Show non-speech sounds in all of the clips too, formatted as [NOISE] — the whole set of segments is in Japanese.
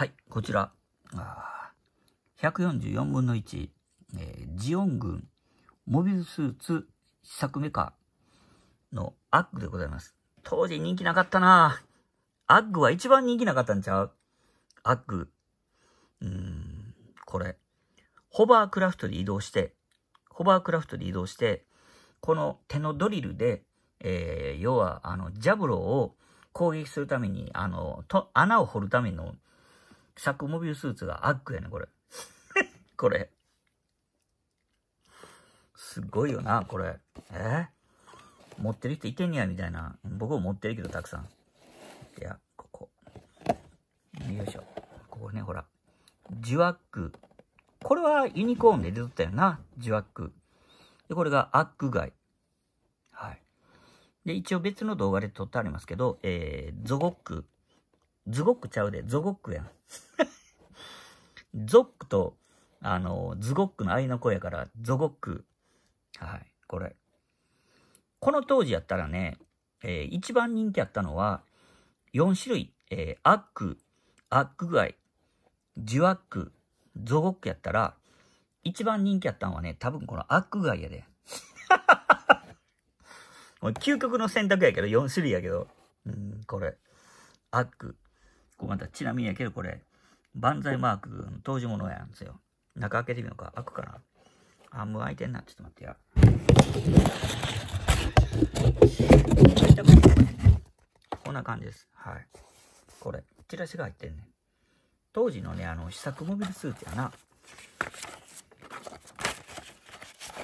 はい、こちら。あ144分の1、えー、ジオン軍モビルスーツ試作メカのアッグでございます。当時人気なかったなアッグは一番人気なかったんちゃうアッグ。うーん、これ。ホバークラフトで移動して、ホバークラフトで移動して、この手のドリルで、えー、要は、あの、ジャブローを攻撃するために、あの、と、穴を掘るためのシャックモビルスーツがアックやね、これ。[LAUGHS] これ。すごいよな、これ。えー、持ってる人いてんや、みたいな。僕も持ってるけど、たくさん。いや、ここ。よいしょ。ここね、ほら。ジュワック。これはユニコーンで出とったよな。ジュワック。で、これがアック街。はい。で、一応別の動画で撮ってありますけど、えー、ゾゴック。ズゴックちゃうで、ゾゴックやん。ゾックと、あの、ズゴックの愛の子やから、ゾゴック。はい、これ。この当時やったらね、えー、一番人気やったのは、4種類、えー、アック、アック具合、ジュアック、ゾゴックやったら、一番人気やったのはね、多分このアック具合やで。も [LAUGHS] う究極の選択やけど、4種類やけど。うん、これ。アック。こうまたちなみにやけどこれ、万歳マーク当時ものやんですよ。中開けてみようか。開くかな。あ、もう開いてんな。ちょっと待ってや。こんな感じです。はい。これ、チラシが入ってんね。当時のね、あの、試作モビルスーツやな。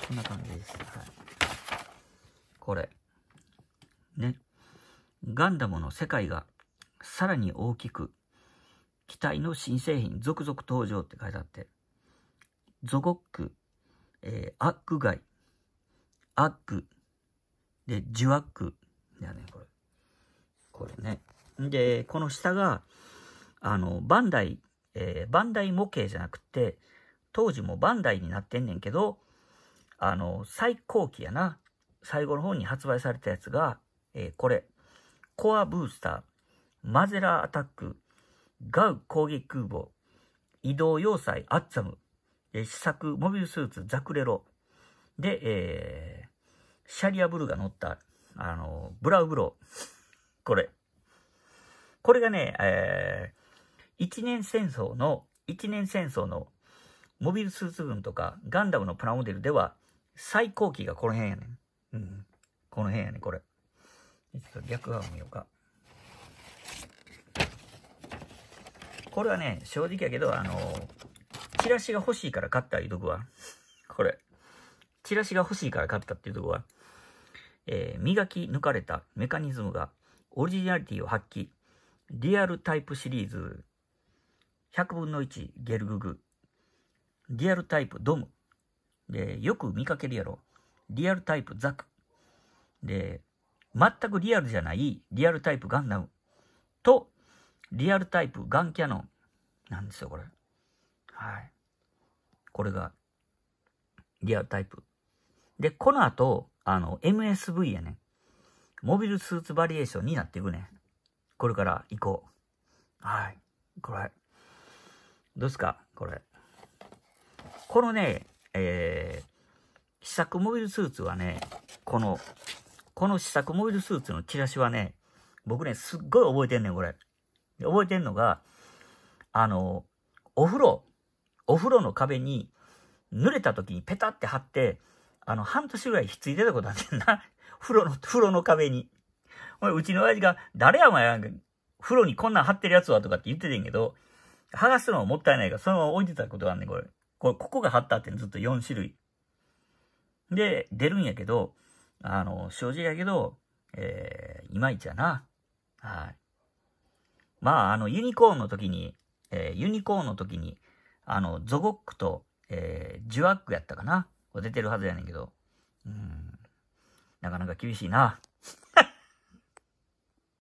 こんな感じです。はい。これ。ね。ガンダムの世界がさらに大きく、期待の新製品続々登場って書いてあって、ゾゴック、えー、アッグ街、アッグ、で、ジュアック、だよね、これ。これね。で、この下が、あの、バンダイ、えー、バンダイ模型じゃなくて、当時もバンダイになってんねんけど、あの、最高期やな。最後の方に発売されたやつが、えー、これ。コアブースター。マゼラアタック、ガウ攻撃空母、移動要塞アッツァム、試作モビルスーツザクレロ、で、えー、シャリアブルが乗った、あの、ブラウブロー。これ。これがね、えー、一年戦争の、一年戦争のモビルスーツ軍とかガンダムのプラモデルでは最高期がこの辺やねん。うん。この辺やねん、これ。ちょっと逆側見ようか。これはね、正直やけど、あのチラシが欲しいから買ったいうとこは、これ。チラシが欲しいから買ったっていうとこは、えー、磨き抜かれたメカニズムがオリジナリティを発揮。リアルタイプシリーズ、100分の1ゲルググ。リアルタイプドム。で、よく見かけるやろ。リアルタイプザク。で、全くリアルじゃないリアルタイプガンダム。と、リアルタイプ、ガンキャノンなんですよ、これ。はい。これが、リアルタイプ。で、この後、あの、MSV やね。モビルスーツバリエーションになっていくね。これから行こう。はい。これ。どうすかこれ。このね、えー、試作モビルスーツはね、この、この試作モビルスーツのチラシはね、僕ね、すっごい覚えてんねん、これ。覚えてんのが、あの、お風呂、お風呂の壁に、濡れた時にペタって貼って、あの、半年ぐらいひっついてたことあってんな。[LAUGHS] 風呂の、風呂の壁に。お前、うちの親父が、誰やお前、風呂にこんなん貼ってるやつはとかって言っててんけど、剥がすのももったいないから、そのまま置いてたことがあんねん、これ。これ、ここが貼ったってずっと4種類。で、出るんやけど、あの、正直やけど、えー、いまいちやな。はい。まあ、あの、ユニコーンの時に、えー、ユニコーンの時に、あの、ゾゴックと、えー、ジュワックやったかな。出てるはずやねんけど。うん。なかなか厳しいな。